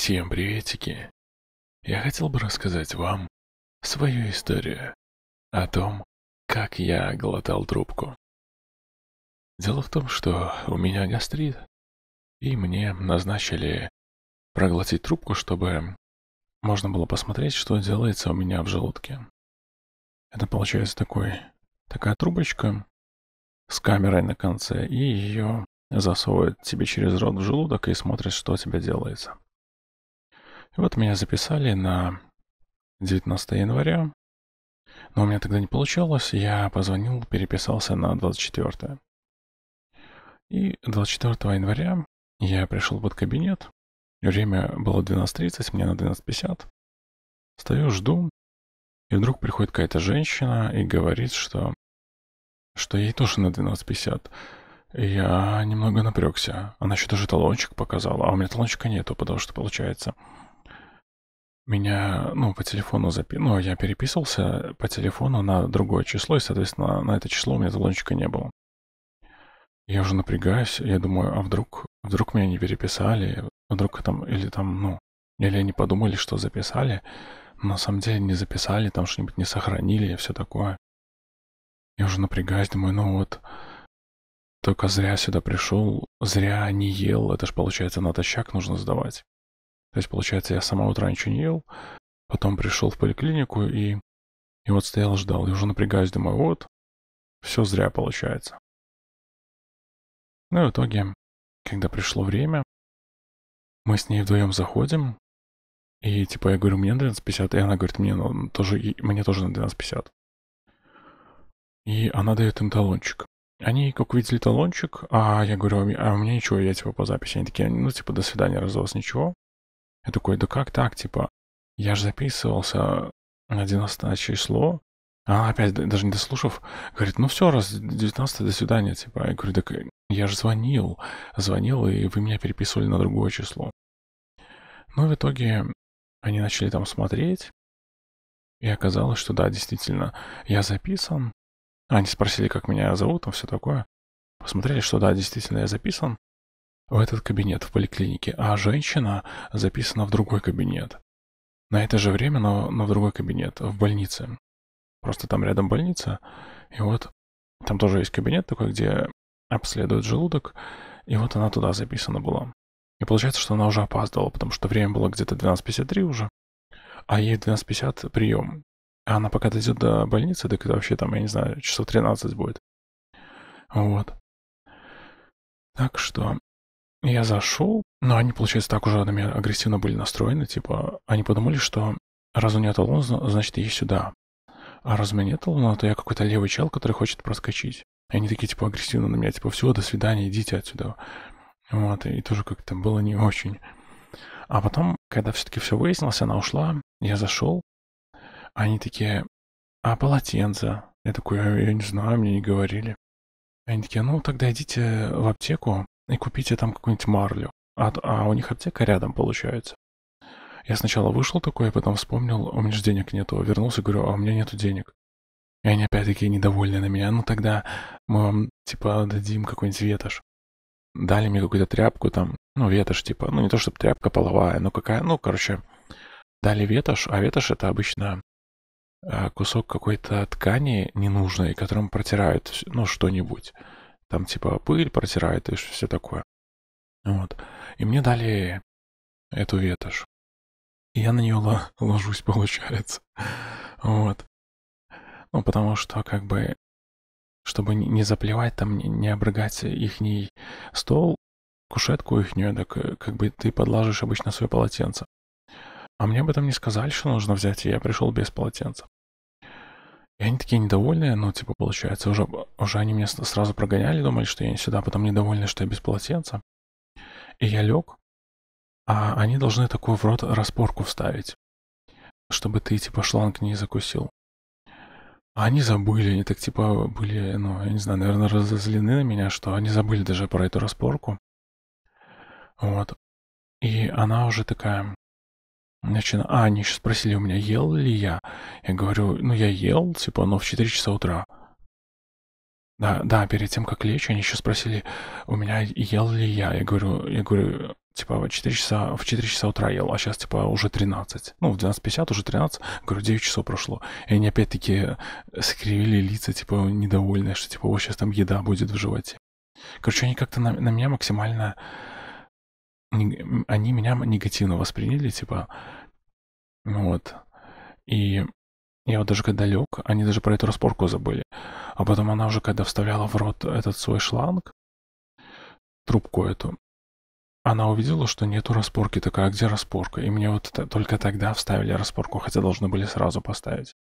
Всем приветики! Я хотел бы рассказать вам свою историю о том, как я глотал трубку. Дело в том, что у меня гастрит, и мне назначили проглотить трубку, чтобы можно было посмотреть, что делается у меня в желудке. Это получается такой, такая трубочка с камерой на конце, и ее засовывают тебе через рот в желудок и смотрят, что у тебя делается. Вот меня записали на 19 января. Но у меня тогда не получалось. Я позвонил, переписался на 24. И 24 января я пришел под кабинет. Время было 12.30, мне на 12.50. Стою, жду. И вдруг приходит какая-то женщина и говорит, что, что ей тоже на 12.50. Я немного напрягся. Она еще даже талончик показала, а у меня талончика нету, потому что получается меня, ну, по телефону запи... Ну, я переписывался по телефону на другое число, и, соответственно, на это число у меня талончика не было. Я уже напрягаюсь, я думаю, а вдруг, вдруг меня не переписали, вдруг там, или там, ну, или они подумали, что записали, но на самом деле не записали, там что-нибудь не сохранили и все такое. Я уже напрягаюсь, думаю, ну вот, только зря сюда пришел, зря не ел, это ж получается натощак нужно сдавать. То есть, получается, я сама утра ничего не ел, потом пришел в поликлинику и, и вот стоял, ждал. И уже напрягаюсь, думаю, вот, все зря получается. Ну и в итоге, когда пришло время, мы с ней вдвоем заходим, и типа я говорю, мне 12.50, и она говорит, мне, ну, тоже, мне тоже на 12.50. И она дает им талончик. Они, как увидели талончик, а я говорю, «А, а у меня ничего, я типа по записи. Они такие, ну типа до свидания, раз у вас ничего. Я такой, да как так, типа, я же записывался на 19 число, а она опять, даже не дослушав, говорит, ну все, раз 19 до свидания, типа. Я говорю, так э, я же звонил, звонил, и вы меня переписывали на другое число. Ну, и в итоге они начали там смотреть, и оказалось, что да, действительно, я записан. Они спросили, как меня зовут, там все такое. Посмотрели, что да, действительно, я записан в этот кабинет в поликлинике, а женщина записана в другой кабинет. На это же время, но, но в другой кабинет, в больнице. Просто там рядом больница, и вот там тоже есть кабинет такой, где обследуют желудок, и вот она туда записана была. И получается, что она уже опаздывала, потому что время было где-то 12.53 уже, а ей в 12.50 прием. А она пока дойдет до больницы, так это вообще там, я не знаю, часов 13 будет. Вот. Так что я зашел, но они, получается, так уже на меня агрессивно были настроены, типа, они подумали, что раз у меня талон, значит, иди сюда. А раз у меня нет талона, то я какой-то левый чел, который хочет проскочить. И они такие, типа, агрессивно на меня, типа, все, до свидания, идите отсюда. Вот, и тоже как-то было не очень. А потом, когда все-таки все выяснилось, она ушла, я зашел, они такие, а полотенце? Я такой, я, я не знаю, мне не говорили. Они такие, ну тогда идите в аптеку, и купите там какую-нибудь марлю. А, а у них аптека рядом получается. Я сначала вышел такой, а потом вспомнил, у меня же денег нету. Вернулся, говорю, а у меня нету денег. И они опять такие недовольны на меня. Ну тогда мы вам, типа, дадим какой-нибудь ветошь. Дали мне какую-то тряпку там, ну ветошь, типа, ну не то чтобы тряпка половая, но какая, ну короче, дали ветошь, а ветошь это обычно э, кусок какой-то ткани ненужной, которым протирают, ну, что-нибудь. Там типа пыль протирает и все такое. Вот. И мне дали эту ветошь. И я на нее ложусь, получается. Вот. Ну, потому что, как бы, чтобы не заплевать там, не обрыгать ихний стол, кушетку их так э, как бы ты подложишь обычно свое полотенце. А мне об этом не сказали, что нужно взять, и я пришел без полотенца. И они такие недовольные, ну, типа, получается, уже, уже они меня сразу прогоняли, думали, что я не сюда, потом недовольны, что я без полотенца. И я лег, а они должны такую в рот распорку вставить, чтобы ты, типа, шланг не закусил. А они забыли, они так, типа, были, ну, я не знаю, наверное, разозлены на меня, что они забыли даже про эту распорку. Вот. И она уже такая, Начина... А, они еще спросили у меня, ел ли я. Я говорю, ну я ел, типа, но в 4 часа утра. Да, да, перед тем, как лечь, они еще спросили у меня, ел ли я. Я говорю, я говорю, типа, в 4 часа, в 4 часа утра ел, а сейчас, типа, уже 13. Ну, в 12.50 уже 13, говорю, 9 часов прошло. И они опять-таки скривили лица, типа, недовольные, что, типа, вот сейчас там еда будет в животе. Короче, они как-то на, на меня максимально они меня негативно восприняли, типа, ну вот. И я вот даже когда лег, они даже про эту распорку забыли. А потом она уже, когда вставляла в рот этот свой шланг, трубку эту, она увидела, что нету распорки, такая, «А где распорка? И мне вот это, только тогда вставили распорку, хотя должны были сразу поставить.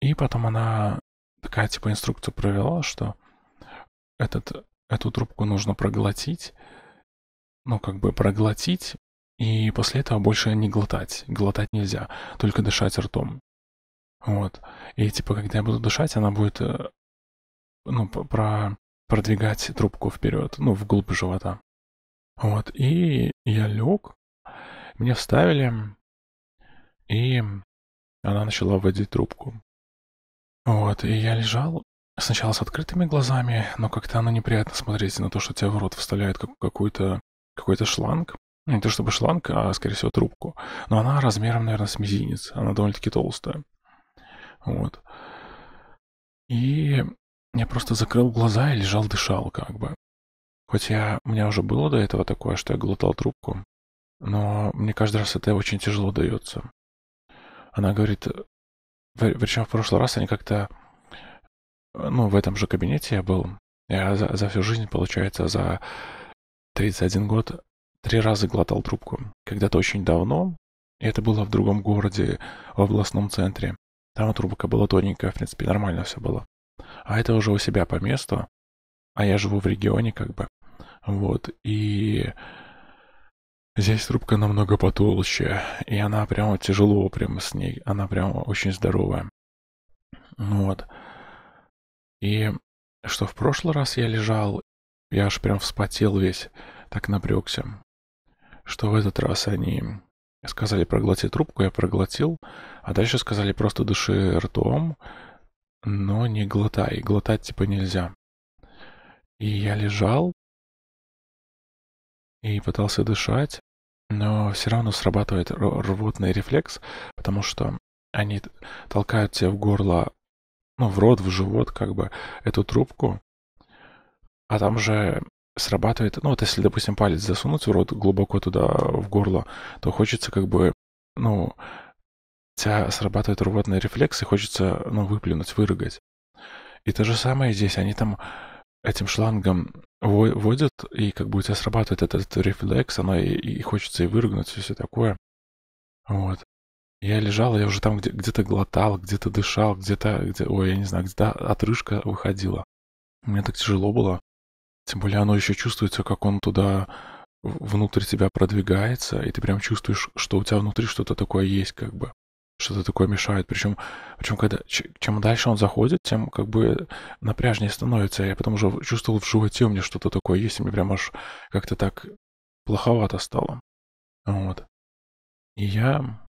И потом она такая, типа, инструкцию провела, что этот, эту трубку нужно проглотить, ну, как бы проглотить, и после этого больше не глотать. Глотать нельзя, только дышать ртом. Вот. И, типа, когда я буду дышать, она будет, э, ну, про продвигать трубку вперед, ну, вглубь живота. Вот. И я лег, мне вставили, и она начала вводить трубку. Вот, и я лежал сначала с открытыми глазами, но как-то оно неприятно смотреть на то, что тебя в рот вставляют как какую-то какой-то шланг, ну, не то чтобы шланг, а, скорее всего, трубку. Но она размером, наверное, с мизинец. Она довольно-таки толстая. Вот. И я просто закрыл глаза и лежал, дышал как бы. Хотя у меня уже было до этого такое, что я глотал трубку, но мне каждый раз это очень тяжело дается. Она говорит, причем в прошлый раз они как-то, ну, в этом же кабинете я был, я за, за всю жизнь, получается, за 31 год три раза глотал трубку. Когда-то очень давно, и это было в другом городе, в областном центре. Там трубка была тоненькая, в принципе, нормально все было. А это уже у себя по месту, а я живу в регионе как бы. Вот, и здесь трубка намного потолще, и она прямо тяжело прям с ней, она прямо очень здоровая. Ну вот. И что в прошлый раз я лежал, я аж прям вспотел весь, так напрягся. Что в этот раз они сказали проглоти трубку, я проглотил, а дальше сказали просто дыши ртом, но не глотай, глотать типа нельзя. И я лежал и пытался дышать, но все равно срабатывает рвотный рефлекс, потому что они толкают тебе в горло, ну, в рот, в живот, как бы, эту трубку, а там же срабатывает, ну вот если, допустим, палец засунуть в рот глубоко туда, в горло, то хочется как бы, ну, тебя срабатывает рвотный рефлекс, и хочется, ну, выплюнуть, вырыгать. И то же самое здесь, они там этим шлангом водят и как бы у тебя срабатывает этот рефлекс, оно и, и хочется и вырыгнуть, и все такое. Вот. Я лежал, я уже там где- где-то глотал, где-то дышал, где-то, где, ой, я не знаю, где-то отрыжка выходила. Мне так тяжело было. Тем более оно еще чувствуется, как он туда внутрь тебя продвигается, и ты прям чувствуешь, что у тебя внутри что-то такое есть, как бы. Что-то такое мешает. Причем, причем когда, чем дальше он заходит, тем как бы напряжнее становится. Я потом уже чувствовал в животе у меня что-то такое есть, и мне прям аж как-то так плоховато стало. Вот. И я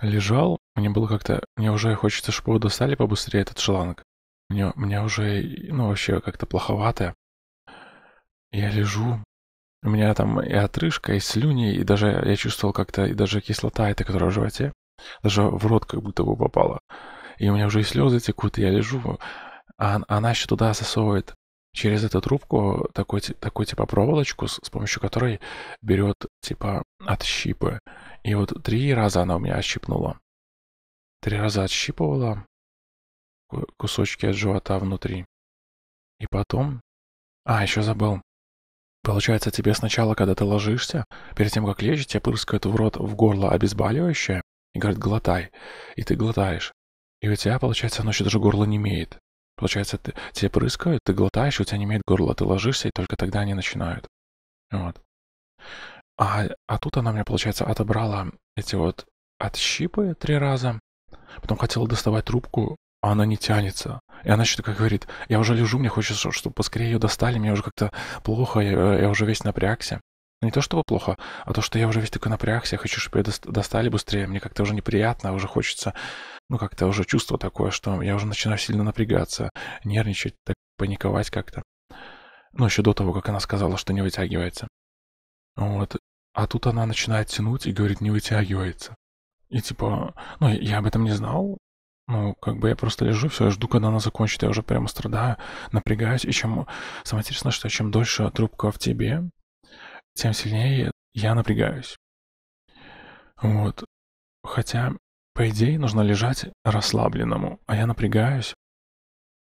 лежал, мне было как-то, мне уже хочется, чтобы вы достали побыстрее этот шланг. Мне, мне уже, ну, вообще как-то плоховато. Я лежу. У меня там и отрыжка, и слюни, и даже я чувствовал как-то, и даже кислота эта, которая в животе, даже в рот как будто бы попала. И у меня уже и слезы текут, и я лежу. А она еще туда засовывает через эту трубку такой, такой типа проволочку, с, с помощью которой берет типа отщипы. И вот три раза она у меня отщипнула. Три раза отщипывала кусочки от живота внутри. И потом... А, еще забыл. Получается, тебе сначала, когда ты ложишься, перед тем, как лечь, тебе пырскают в рот, в горло обезболивающее и говорят «глотай», и ты глотаешь. И у тебя, получается, ночью даже горло не имеет. Получается, ты, тебе прыскают, ты глотаешь, у тебя не имеет горло, ты ложишься, и только тогда они начинают. Вот. А, а тут она мне, получается, отобрала эти вот отщипы три раза, потом хотела доставать трубку, а она не тянется. И она еще такая говорит, я уже лежу, мне хочется, чтобы поскорее ее достали, мне уже как-то плохо, я, э, я уже весь напрягся. Ну, не то чтобы плохо, а то, что я уже весь такой напрягся, я хочу, чтобы ее достали быстрее, мне как-то уже неприятно, а уже хочется, ну, как-то уже чувство такое, что я уже начинаю сильно напрягаться, нервничать, так паниковать как-то. Ну, еще до того, как она сказала, что не вытягивается. Вот. А тут она начинает тянуть и говорит, не вытягивается. И типа, ну, я об этом не знал, ну, как бы я просто лежу, все, я жду, когда она закончит, я уже прямо страдаю, напрягаюсь, и чем... Самое интересное, что чем дольше трубка в тебе, тем сильнее я напрягаюсь. Вот. Хотя, по идее, нужно лежать расслабленному, а я напрягаюсь,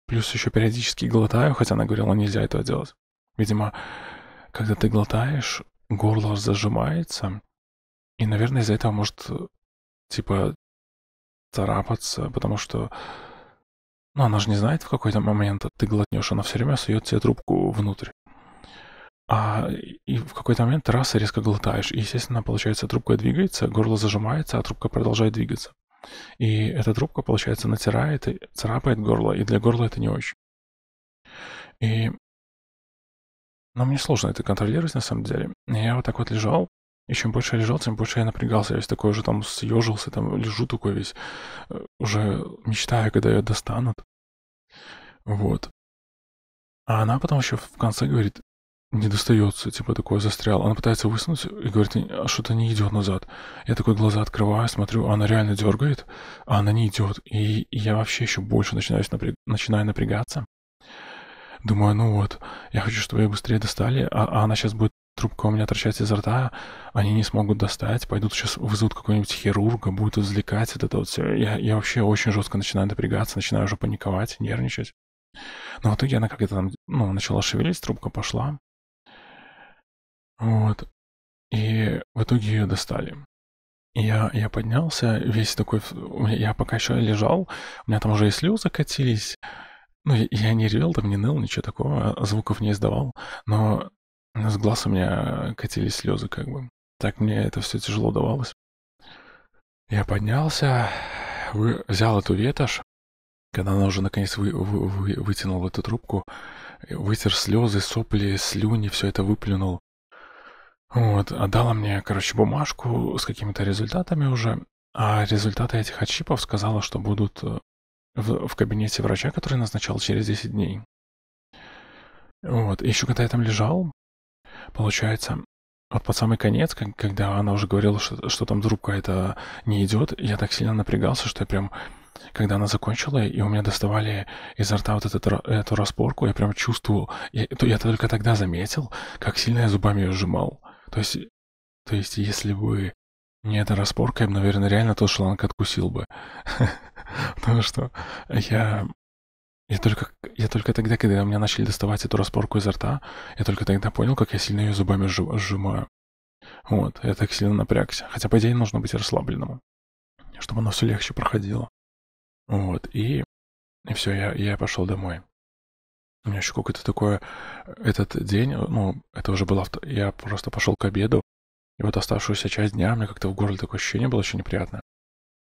плюс еще периодически глотаю, хотя она говорила, нельзя этого делать. Видимо, когда ты глотаешь, горло зажимается, и, наверное, из-за этого может, типа, царапаться, потому что... Ну, она же не знает, в какой-то момент ты глотнешь, она все время сует тебе трубку внутрь. А, и в какой-то момент раз и резко глотаешь. И, естественно, получается, трубка двигается, горло зажимается, а трубка продолжает двигаться. И эта трубка, получается, натирает и царапает горло, и для горла это не очень. И но ну, мне сложно это контролировать, на самом деле. Я вот так вот лежал, и чем больше я лежал, тем больше я напрягался. Я весь такой уже там съежился, там лежу такой весь, э, уже мечтаю, когда ее достанут. Вот. А она потом еще в конце говорит, не достается, типа такое застрял. Она пытается высунуть и говорит, а что-то не идет назад. Я такой глаза открываю, смотрю, она реально дергает, а она не идет. И, и я вообще еще больше начинаю, напряг... начинаю напрягаться. Думаю, ну вот, я хочу, чтобы ее быстрее достали, а, а она сейчас будет трубка у меня торчать изо рта, они не смогут достать, пойдут сейчас вызовут какого-нибудь хирурга, будут извлекать это, это вот все. Я, я вообще очень жестко начинаю напрягаться, начинаю уже паниковать, нервничать. Но в итоге она как-то там, ну, начала шевелить, трубка пошла. Вот. И в итоге ее достали. Я, я поднялся, весь такой... Я пока еще лежал, у меня там уже и слезы катились. Ну, я не ревел, там не ныл, ничего такого, а звуков не издавал. Но с глаз у меня катились слезы, как бы. Так мне это все тяжело давалось. Я поднялся, взял эту ветошь. Когда она уже наконец вы... Вы... Вы... вытянула эту трубку, вытер слезы, сопли, слюни, все это выплюнул. Вот, отдала мне, короче, бумажку с какими-то результатами уже. А результаты этих отщипов сказала, что будут э, в, в кабинете врача, который назначал через 10 дней. Вот, и еще когда я там лежал, Получается, вот под самый конец, как, когда она уже говорила, что, что там трубка это не идет, я так сильно напрягался, что я прям, когда она закончила, и у меня доставали изо рта вот этот, эту распорку, я прям чувствовал, я, то, я только тогда заметил, как сильно я зубами ее сжимал. То есть, то есть если бы не эта распорка, я бы, наверное, реально тот шланг откусил бы. Потому что я я только, я только тогда, когда у меня начали доставать эту распорку изо рта, я только тогда понял, как я сильно ее зубами сжимаю. Вот, я так сильно напрягся. Хотя, по идее, нужно быть расслабленным, чтобы оно все легче проходило. Вот, и, и все, я, я пошел домой. У меня еще какое-то такое... Этот день, ну, это уже было... Я просто пошел к обеду, и вот оставшуюся часть дня у меня как-то в горле такое ощущение было еще неприятное.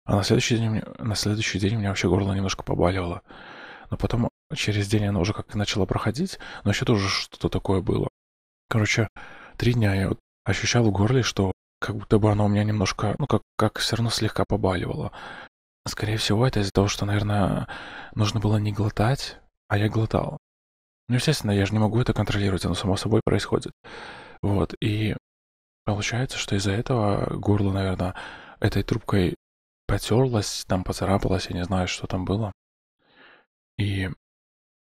А на следующий день, на следующий день у меня вообще горло немножко побаливало. Но потом через день она уже как начала проходить, но еще тоже что-то такое было. Короче, три дня я ощущал в горле, что как будто бы оно у меня немножко, ну как, как все равно слегка побаливало. Скорее всего, это из-за того, что, наверное, нужно было не глотать, а я глотал. Ну, естественно, я же не могу это контролировать, оно само собой происходит. Вот, и получается, что из-за этого горло, наверное, этой трубкой потерлось, там поцарапалось, я не знаю, что там было. И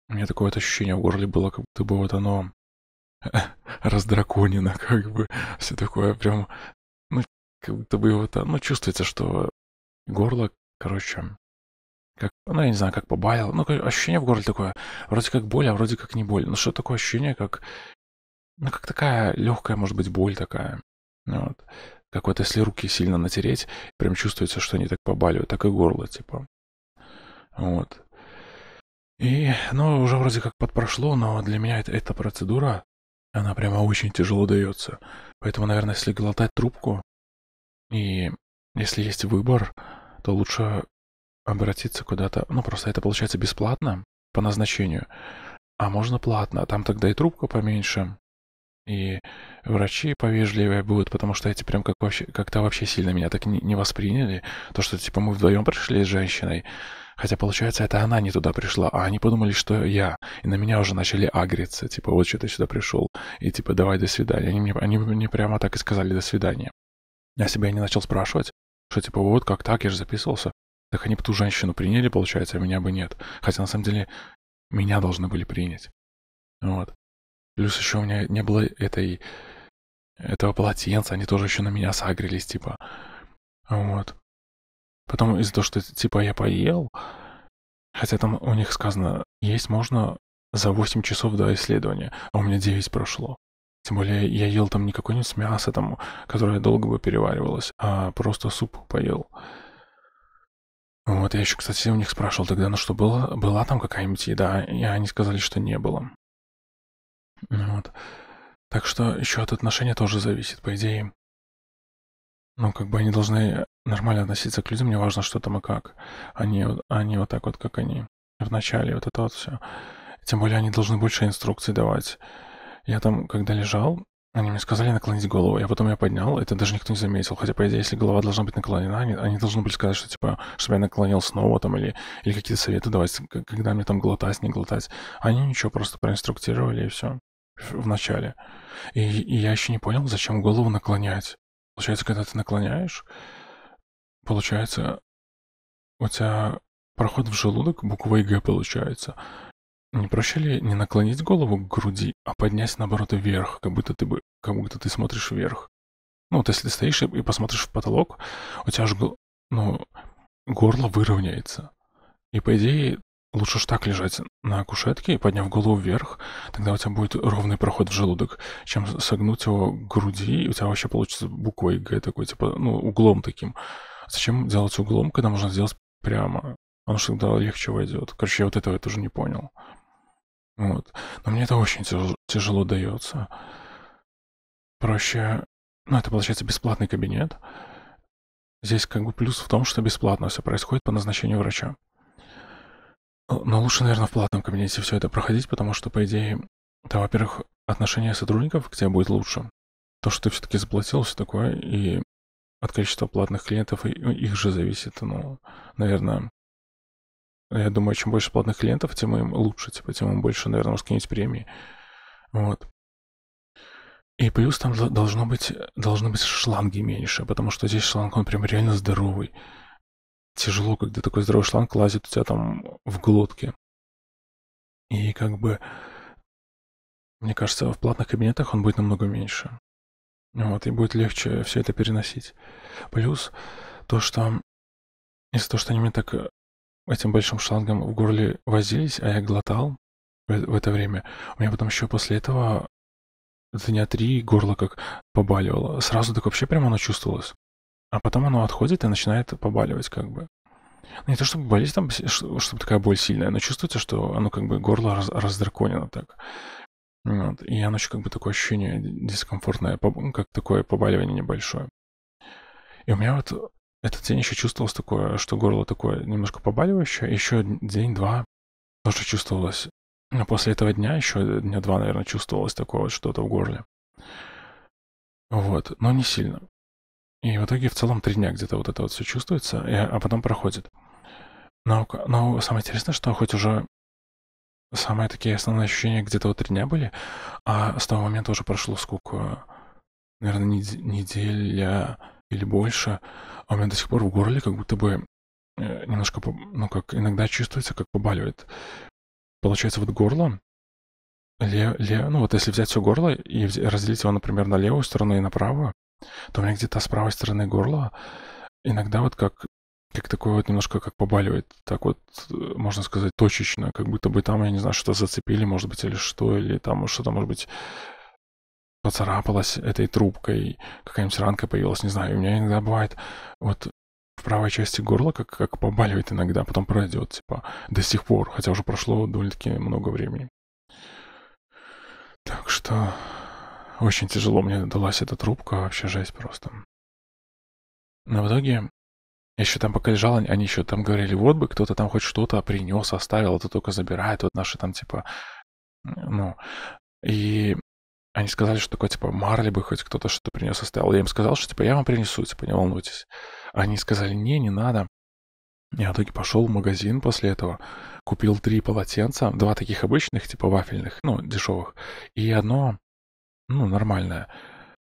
у меня такое вот ощущение в горле было, как будто бы вот оно раздраконено, как бы все такое прям, ну, как будто бы вот, ну, чувствуется, что горло, короче, как, ну, я не знаю, как побавил, ну, ощущение в горле такое, вроде как боль, а вроде как не боль. Ну, что такое ощущение, как, ну, как такая легкая, может быть, боль такая. Ну, вот. Как вот если руки сильно натереть, прям чувствуется, что они так побаливают, так и горло, типа. Вот. И, ну, уже вроде как подпрошло, но для меня это, эта процедура, она прямо очень тяжело дается. Поэтому, наверное, если глотать трубку, и если есть выбор, то лучше обратиться куда-то. Ну, просто это получается бесплатно по назначению. А можно платно. Там тогда и трубка поменьше, и врачи повежливее будут, потому что эти прям как вообще, как-то вообще сильно меня так не, не восприняли. То, что типа мы вдвоем пришли с женщиной, Хотя, получается, это она не туда пришла, а они подумали, что я. И на меня уже начали агриться, типа, вот что ты сюда пришел. И типа, давай, до свидания. Они мне, они мне прямо так и сказали, до свидания. Я себя не начал спрашивать, что типа, вот как так, я же записывался. Так они бы ту женщину приняли, получается, а меня бы нет. Хотя, на самом деле, меня должны были принять. Вот. Плюс еще у меня не было этой... этого полотенца, они тоже еще на меня сагрились, типа. Вот. Потом из-за того, что типа я поел, хотя там у них сказано, есть можно за 8 часов до исследования, а у меня 9 прошло. Тем более я ел там не какое-нибудь мясо, там, которое долго бы переваривалось, а просто суп поел. Вот, я еще, кстати, у них спрашивал тогда, ну что, было, была там какая-нибудь еда? И они сказали, что не было. Ну вот. Так что еще от отношения тоже зависит. По идее, ну, как бы они должны нормально относиться к людям, не важно, что там и как. Они, они вот так вот, как они в начале, вот это вот все. Тем более они должны больше инструкций давать. Я там, когда лежал, они мне сказали наклонить голову, я потом я поднял, это даже никто не заметил. Хотя, по идее, если голова должна быть наклонена, они, они должны были сказать, что, типа, чтобы я наклонил снова там или, или какие-то советы давать, когда мне там глотать, не глотать. Они ничего, просто проинструктировали и все в начале. И, и я еще не понял, зачем голову наклонять. Получается, когда ты наклоняешь, получается у тебя проход в желудок, буквой Г получается. Не проще ли не наклонить голову к груди, а поднять, наоборот, вверх, как будто ты, бы, как будто ты смотришь вверх? Ну, вот если ты стоишь и, и посмотришь в потолок, у тебя же ну, горло выровняется. И, по идее, Лучше ж так лежать на кушетке, подняв голову вверх, тогда у тебя будет ровный проход в желудок, чем согнуть его к груди, и у тебя вообще получится буквой Г такой, типа, ну, углом таким. Зачем делать углом, когда можно сделать прямо? Оно же тогда легче войдет. Короче, я вот этого тоже не понял. Вот. Но мне это очень тяжело, тяжело дается. Проще... Ну, это, получается, бесплатный кабинет. Здесь как бы плюс в том, что бесплатно все происходит по назначению врача. Но ну, лучше, наверное, в платном кабинете все это проходить, потому что, по идее, да, во-первых, отношение сотрудников к тебе будет лучше. То, что ты все-таки заплатил, все такое, и от количества платных клиентов и ну, их же зависит, ну, наверное, я думаю, чем больше платных клиентов, тем им лучше, типа, тем им больше, наверное, может какие премии. Вот. И плюс там должно быть, должны быть шланги меньше, потому что здесь шланг, он прям реально здоровый тяжело, когда такой здоровый шланг лазит у тебя там в глотке. И как бы, мне кажется, в платных кабинетах он будет намного меньше. Вот, и будет легче все это переносить. Плюс то, что из-за того, что они мне так э, этим большим шлангом в горле возились, а я глотал в э, это время, у меня потом еще после этого дня три горло как побаливало. Сразу так вообще прямо оно чувствовалось. А потом оно отходит и начинает побаливать как бы. Ну, не то чтобы болеть там, чтобы такая боль сильная, но чувствуется, что оно как бы горло раз, раздраконено так. Вот. И оно еще как бы такое ощущение дискомфортное, ну, как такое побаливание небольшое. И у меня вот этот день еще чувствовалось такое, что горло такое немножко побаливающее, еще день-два тоже чувствовалось. Но после этого дня еще дня два, наверное, чувствовалось такое вот что-то в горле. Вот, но не сильно. И в итоге в целом три дня где-то вот это вот все чувствуется, и, а потом проходит. Но, но самое интересное, что хоть уже самые такие основные ощущения где-то вот три дня были, а с того момента уже прошло сколько, наверное, нед- неделя или больше, а у меня до сих пор в горле как будто бы э, немножко, ну как, иногда чувствуется, как побаливает. Получается, вот горло, ле, ле, ну вот если взять все горло и разделить его, например, на левую сторону и на правую, то у меня где-то с правой стороны горла иногда вот как как такое вот немножко как побаливает. Так вот, э, можно сказать, точечно, как будто бы там, я не знаю, что-то зацепили, может быть, или что, или там что-то, может быть, поцарапалась этой трубкой, какая-нибудь ранка появилась, не знаю. у меня иногда бывает вот в правой части горла как, как побаливает иногда, потом пройдет, типа, до сих пор, хотя уже прошло довольно-таки много времени. Так что очень тяжело мне далась эта трубка, вообще жесть просто. Но в итоге, я еще там пока лежал, они еще там говорили, вот бы кто-то там хоть что-то принес, оставил, это а только забирает, вот наши там типа, ну, и они сказали, что такое, типа, Марли бы хоть кто-то что-то принес, оставил. Я им сказал, что, типа, я вам принесу, типа, не волнуйтесь. Они сказали, не, не надо. Я в итоге пошел в магазин после этого, купил три полотенца, два таких обычных, типа вафельных, ну, дешевых, и одно ну, нормальная.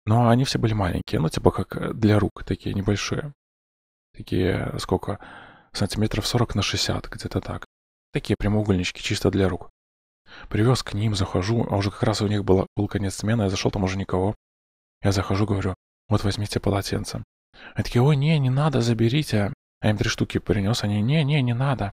Но они все были маленькие, ну, типа как э, для рук, такие небольшие. Такие, э, сколько, сантиметров 40 на 60, где-то так. Такие прямоугольнички, чисто для рук. Привез к ним, захожу, а уже как раз у них было, был конец смены, я зашел, там уже никого. Я захожу, говорю, вот возьмите полотенце. Они такие, ой, не, не надо, заберите. Я а им три штуки принес, они, не, не, не надо.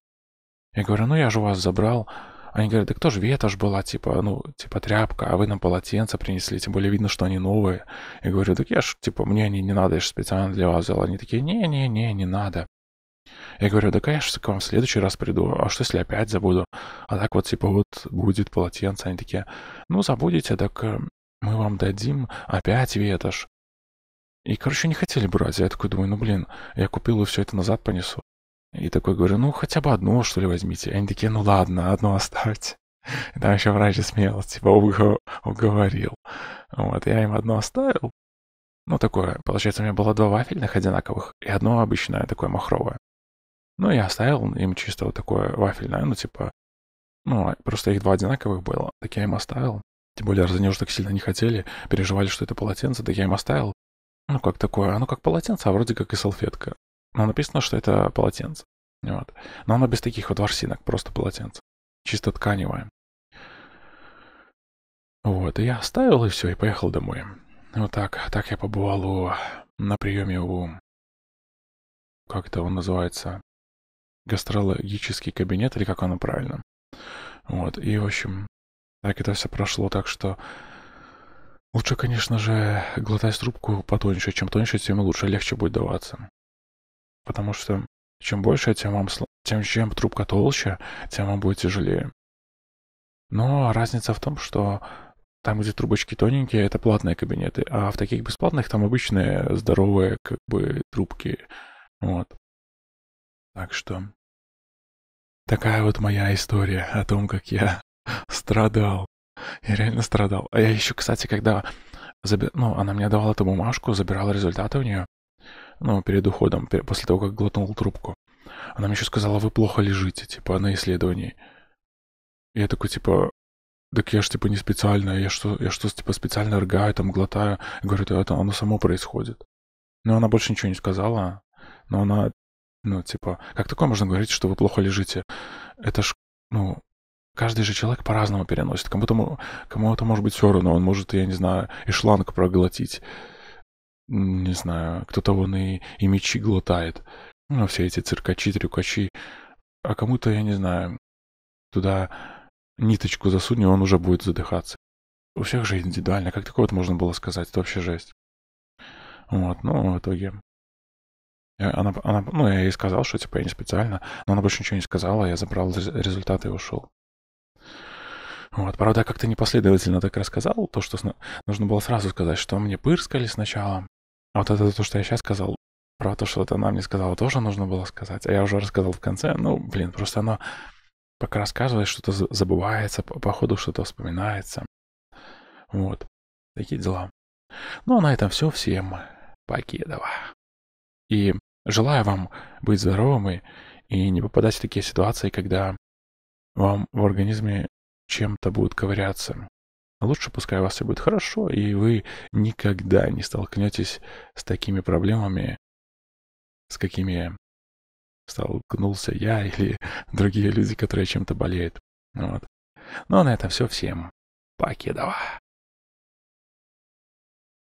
Я говорю, ну я же вас забрал. Они говорят, да кто же, Вета ж была, типа, ну, типа тряпка, а вы нам полотенца принесли, тем более видно, что они новые. Я говорю, так я ж, типа, мне они не надо, я же специально для вас взял. Они такие, не-не-не, не надо. Я говорю, да, конечно, к вам в следующий раз приду, а что если опять забуду? А так вот, типа, вот будет полотенце. Они такие, ну, забудете, так э, мы вам дадим опять ветошь. И, короче, не хотели брать. Я такой думаю, ну, блин, я купил и все это назад понесу. И такой говорю, ну хотя бы одно, что ли, возьмите. И они такие, ну ладно, одно оставьте. И там еще врач смеял, типа уговорил. Вот, я им одно оставил. Ну, такое, получается, у меня было два вафельных одинаковых и одно обычное, такое махровое. Ну, я оставил им чисто вот такое вафельное, ну, типа, ну, а просто их два одинаковых было, так я им оставил. Тем более, раз они уже так сильно не хотели, переживали, что это полотенце, так я им оставил. Ну, как такое, оно как полотенце, а вроде как и салфетка. Но написано, что это полотенце. Вот. Но оно без таких вот ворсинок, просто полотенце. Чисто тканевое. Вот, и я оставил, и все, и поехал домой. Вот так, так я побывал у, на приеме у... Как это он называется? Гастрологический кабинет, или как оно правильно? Вот, и, в общем, так это все прошло, так что... Лучше, конечно же, глотать трубку потоньше. Чем тоньше, тем лучше, легче будет даваться. Потому что чем больше, тем вам сл... тем чем трубка толще, тем вам будет тяжелее. Но разница в том, что там, где трубочки тоненькие, это платные кабинеты, а в таких бесплатных там обычные здоровые как бы трубки. Вот. Так что такая вот моя история о том, как я страдал. Я реально страдал. А я еще, кстати, когда заби... ну, она мне давала эту бумажку, забирала результаты у нее, ну, перед уходом, после того, как глотнул трубку. Она мне еще сказала, вы плохо лежите, типа, на исследовании. Я такой, типа, так я ж, типа, не специально, я что, я что, типа, специально рыгаю, там, глотаю. Говорит, это, это оно само происходит. Но она больше ничего не сказала, но она, ну, типа, как такое можно говорить, что вы плохо лежите? Это ж, ну, каждый же человек по-разному переносит. Кому-то, кому-то может быть все равно, он может, я не знаю, и шланг проглотить не знаю, кто-то вон и, и мечи глотает. Ну, а все эти циркачи, трюкачи. А кому-то, я не знаю, туда ниточку засунь, он уже будет задыхаться. У всех же индивидуально. Как такое вот можно было сказать? Это вообще жесть. Вот, ну, в итоге... Я, э, она, она, ну, я ей сказал, что, типа, я не специально, но она больше ничего не сказала, я забрал результаты и ушел. Вот, правда, как-то непоследовательно так рассказал, то, что нужно было сразу сказать, что мне пырскали сначала, а вот это то, что я сейчас сказал, про то, что вот она мне сказала, тоже нужно было сказать. А я уже рассказал в конце. Ну, блин, просто оно пока рассказываешь, что-то забывается, по, ходу что-то вспоминается. Вот. Такие дела. Ну, а на этом все. Всем покедова. И желаю вам быть здоровым и не попадать в такие ситуации, когда вам в организме чем-то будут ковыряться. Лучше пускай у вас все будет хорошо, и вы никогда не столкнетесь с такими проблемами, с какими столкнулся я или другие люди, которые чем-то болеют. Вот. Ну, а на этом все всем. Покедова.